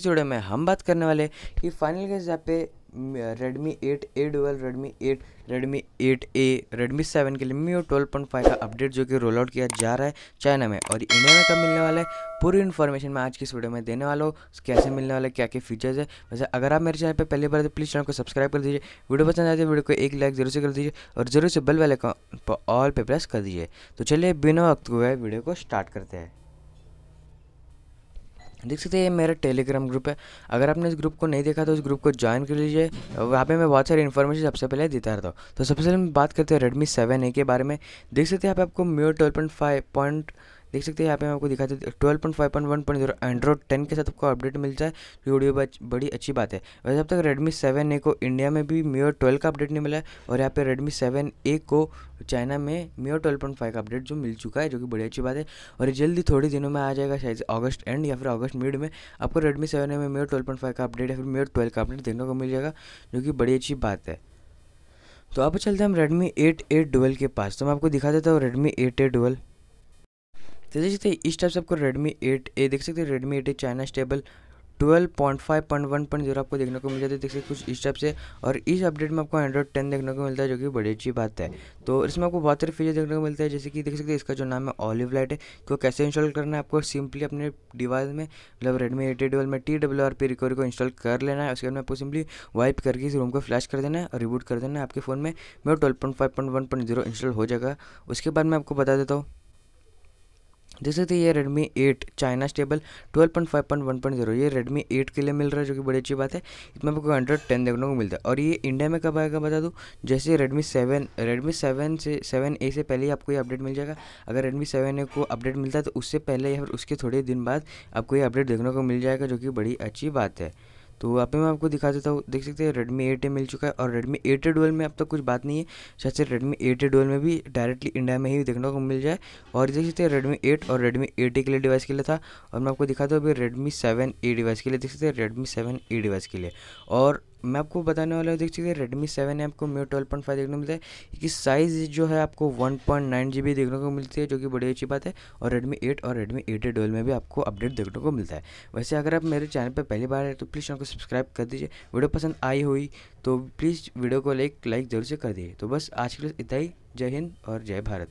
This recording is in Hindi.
इस वीडियो में हम बात करने वाले कि फाइनल के यहाँ पे Redmi eight A dual Redmi eight Redmi eight A Redmi seven के लिए मी ट्वेल्व पॉइंट फाइव का अपडेट जो कि रोल आउट किया जा रहा है चाइना में और इंडिया में कब मिलने वाला है पूरी इन्फॉर्मेशन मैं आज की इस वीडियो में देने वाला हूँ कैसे मिलने वाले क्या क्या फीचर्स है वैसे अगर आप मेरे चैनल पर पहली बार प्लीज़ चैनल तो को सब्सक्राइब कर दीजिए वीडियो पसंद आए तो वीडियो को एक लाइक जरूर से कर दीजिए और जरूर से बेल वाले पर ऑल पे प्रेस कर दीजिए तो चलिए बिना वक्त हुए वीडियो को स्टार्ट करते हैं देख सकते हैं ये मेरा टेलीग्राम ग्रुप है अगर आपने इस ग्रुप को नहीं देखा तो इस ग्रुप को ज्वाइन कर लीजिए वहाँ पे मैं बहुत सारी इन्फॉर्मेशन सबसे पहले देता रहता हूँ तो सबसे पहले हम बात करते हैं रेडमी सेवन ए के बारे में देख सकते हैं आप आपको MIUI twelve point five point देख सकते हैं यहाँ पे मैं आपको देते twelve point five point one point zero Android ten के साथ आपको अपडेट मिल जाए ये वीडियो बड़ी अच्छी बात है वैसे अब तक रेडमी सेवन ए को इंडिया में भी मीओ ट्वेल्व का अपडेट नहीं मिला है और यहाँ पे रेडमी सेवन ए को चाइना में मीओ ट्वेल्व पॉइंट फाइव का अपडेट जो मिल चुका है जो कि बड़ी अच्छी बात है और जल्दी थोड़े दिनों में आ जाएगा शायद अगस्त एंड या फिर अगस्त मिड में आपको रेडमी सेवन ए में मीओ ट्वेल्व पॉइंट फाइव का अपडेट या फिर मीओ ट्वेल्व का अपडेट देखने को मिल जाएगा जो कि बड़ी अच्छी बात है तो आप चलते हैं हम रेडमी एट एट डुअल के पास तो मैं आपको दिखा देता हूँ रेडमी एट एट डुअल तो देख सकते हैं इस टाइप से आपको रेडमी एट ए देख सकते हैं Redmi eight A China stable twelve point five point one point zero आपको देखने को मिल जाता है देख सकते कुछ इस टाइप से और इस अपडेट में आपको एंड्रॉइड टेन देखने को मिलता है जो कि बड़ी अच्छी बात है तो इसमें आपको बहुत सारे फीचर देखने को मिलता है जैसे कि देख सकते हैं इसका जो नाम है ऑलिव लाइट है को कैसे इंस्टॉल करना है आपको सिंपली अपने डिवाइस में मतलब रेडमी एट ट्वेल्व में T W R P recovery को इंस्टॉल कर लेना है उसके बाद में आपको सिंपली वाइप करके इस रूम को फ्लैश कर देना है और रिबूट कर देना है आपके फ़ोन में मेरा twelve point five point one point zero install हो जाएगा उसके बाद मैं आपको बता देता हूँ जैसे थे ये Redmi 8 चाइना स्टेबल 12.5.1.0 ये Redmi 8 के लिए मिल रहा है जो कि बड़ी अच्छी बात है इसमें आपको एंड्रॉइड टेन देखने को मिलता है और ये इंडिया में कब आएगा बता दूँ जैसे Redmi 7 Redmi 7 से 7A से पहले ही आपको ये अपडेट मिल जाएगा अगर Redmi 7A को अपडेट मिलता है तो उससे पहले या फिर उसके थोड़े दिन बाद आपको ये अपडेट देखने को मिल जाएगा जो कि बड़ी अच्छी बात है तो वहाँ पे मैं आपको दिखा देता हूँ देख सकते हैं रेडमी एट ए मिल चुका है और रेडमी एट ए में अब तक तो कुछ बात नहीं है शायद से रेडमी एट ए में भी डायरेक्टली इंडिया में ही देखने को मिल जाए और देख सकते हैं रेडमी एट और रेडमी एट ए के लिए डिवाइस के लिए था और मैं आपको दिखाता हूँ अभी रेडमी सेवन ए डिवाइस के लिए देख सकते हैं रेडमी सेवन ए डिवाइस के लिए और मैं आपको बताने वाला हूँ देख सकते हैं रेडमी सेवन है आपको मी ट्वेल्व पॉइंट फाइव देखने को मिलता है इसकी साइज़ जो है आपको one point nine G B देखने को मिलती है जो कि बड़ी अच्छी बात है और रेडमी एट और रेडमी एट ए ट्वेल्व में भी आपको अपडेट देखने को मिलता है वैसे अगर आप मेरे चैनल पर पहली बार है तो प्लीज़ चैनल को सब्सक्राइब कर दीजिए वीडियो पसंद आई हुई तो प्लीज़ वीडियो को लाइक लाइक जरूर से कर दीजिए तो बस आज के लिए इतना ही जय हिंद और जय भारत